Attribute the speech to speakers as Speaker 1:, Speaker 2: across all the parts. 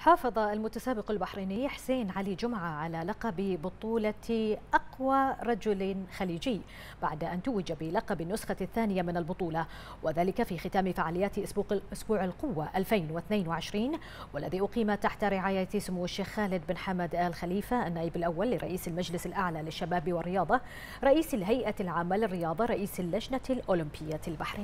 Speaker 1: حافظ المتسابق البحريني حسين علي جمعة على لقب بطولة ورجل خليجي بعد أن توج بلقب النسخة الثانية من البطولة وذلك في ختام فعاليات أسبوع القوة 2022 والذي أقيم تحت رعاية سمو الشيخ خالد بن حمد آل خليفة النائب الأول لرئيس المجلس الأعلى للشباب والرياضة رئيس الهيئة العامة للرياضة رئيس اللجنة الأولمبية البحرينية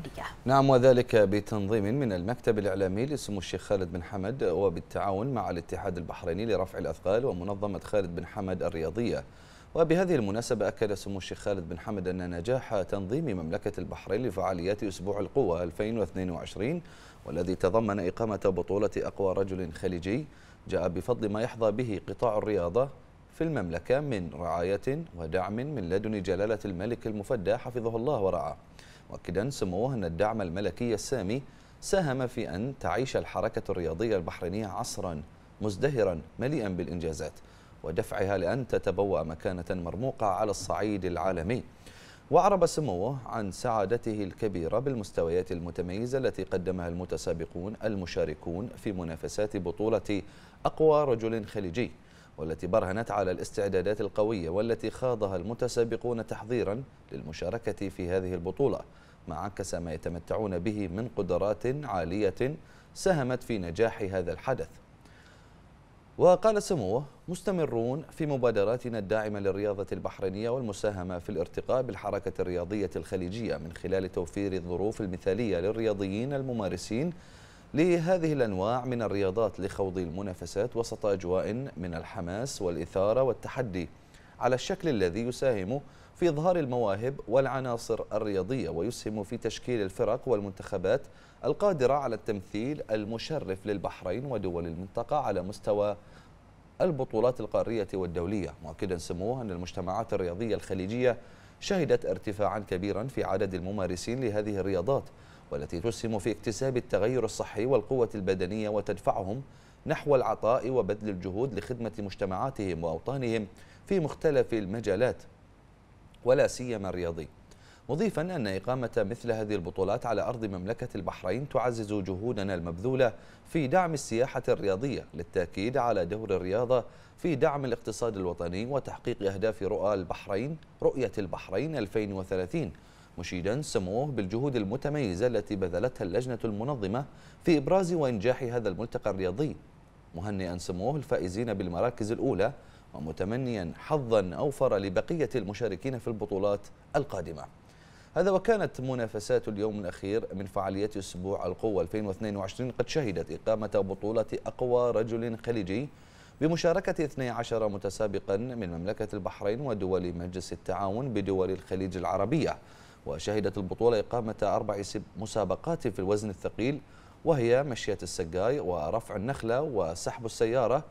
Speaker 2: نعم وذلك بتنظيم من المكتب الإعلامي لسمو الشيخ خالد بن حمد وبالتعاون مع الاتحاد البحريني لرفع الأثقال ومنظمة خالد بن حمد الرياضية وبهذه المناسبة أكد سمو الشيخ خالد بن حمد أن نجاح تنظيم مملكة البحرين لفعاليات أسبوع القوة 2022 والذي تضمن إقامة بطولة أقوى رجل خليجي جاء بفضل ما يحظى به قطاع الرياضة في المملكة من رعاية ودعم من لدن جلالة الملك المفدى حفظه الله ورعاه مؤكدا سموه أن الدعم الملكي السامي ساهم في أن تعيش الحركة الرياضية البحرينية عصرا مزدهرا مليئا بالإنجازات ودفعها لأن تتبوأ مكانة مرموقة على الصعيد العالمي وأعرب سموه عن سعادته الكبيرة بالمستويات المتميزة التي قدمها المتسابقون المشاركون في منافسات بطولة أقوى رجل خليجي والتي برهنت على الاستعدادات القوية والتي خاضها المتسابقون تحضيرا للمشاركة في هذه البطولة ما عكس ما يتمتعون به من قدرات عالية ساهمت في نجاح هذا الحدث وقال سموه مستمرون في مبادراتنا الداعمة للرياضة البحرينية والمساهمة في الارتقاء بالحركة الرياضية الخليجية من خلال توفير الظروف المثالية للرياضيين الممارسين لهذه الأنواع من الرياضات لخوض المنافسات وسط أجواء من الحماس والإثارة والتحدي على الشكل الذي يساهم في إظهار المواهب والعناصر الرياضية ويسهم في تشكيل الفرق والمنتخبات القادرة على التمثيل المشرف للبحرين ودول المنطقة على مستوى البطولات القارية والدولية مؤكدا سموه أن المجتمعات الرياضية الخليجية شهدت ارتفاعا كبيرا في عدد الممارسين لهذه الرياضات والتي تسهم في اكتساب التغير الصحي والقوة البدنية وتدفعهم نحو العطاء وبذل الجهود لخدمة مجتمعاتهم وأوطانهم في مختلف المجالات ولا سيما الرياضي مضيفا أن إقامة مثل هذه البطولات على أرض مملكة البحرين تعزز جهودنا المبذولة في دعم السياحة الرياضية للتأكيد على دور الرياضة في دعم الاقتصاد الوطني وتحقيق أهداف رؤى البحرين رؤية البحرين 2030 مشيدا سموه بالجهود المتميزة التي بذلتها اللجنة المنظمة في إبراز وإنجاح هذا الملتقى الرياضي مهنئا سموه الفائزين بالمراكز الأولى ومتمنيا حظا أوفر لبقية المشاركين في البطولات القادمة هذا وكانت منافسات اليوم الأخير من فعالية أسبوع القوة 2022 قد شهدت إقامة بطولة أقوى رجل خليجي بمشاركة 12 متسابقا من مملكة البحرين ودول مجلس التعاون بدول الخليج العربية وشهدت البطولة إقامة أربع مسابقات في الوزن الثقيل وهي مشية السقاي ورفع النخلة وسحب السيارة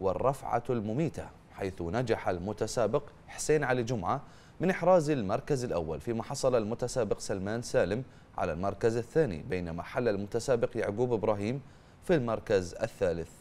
Speaker 2: والرفعة المميتة حيث نجح المتسابق حسين علي جمعة من إحراز المركز الأول فيما حصل المتسابق سلمان سالم على المركز الثاني بينما حل المتسابق يعقوب إبراهيم في المركز الثالث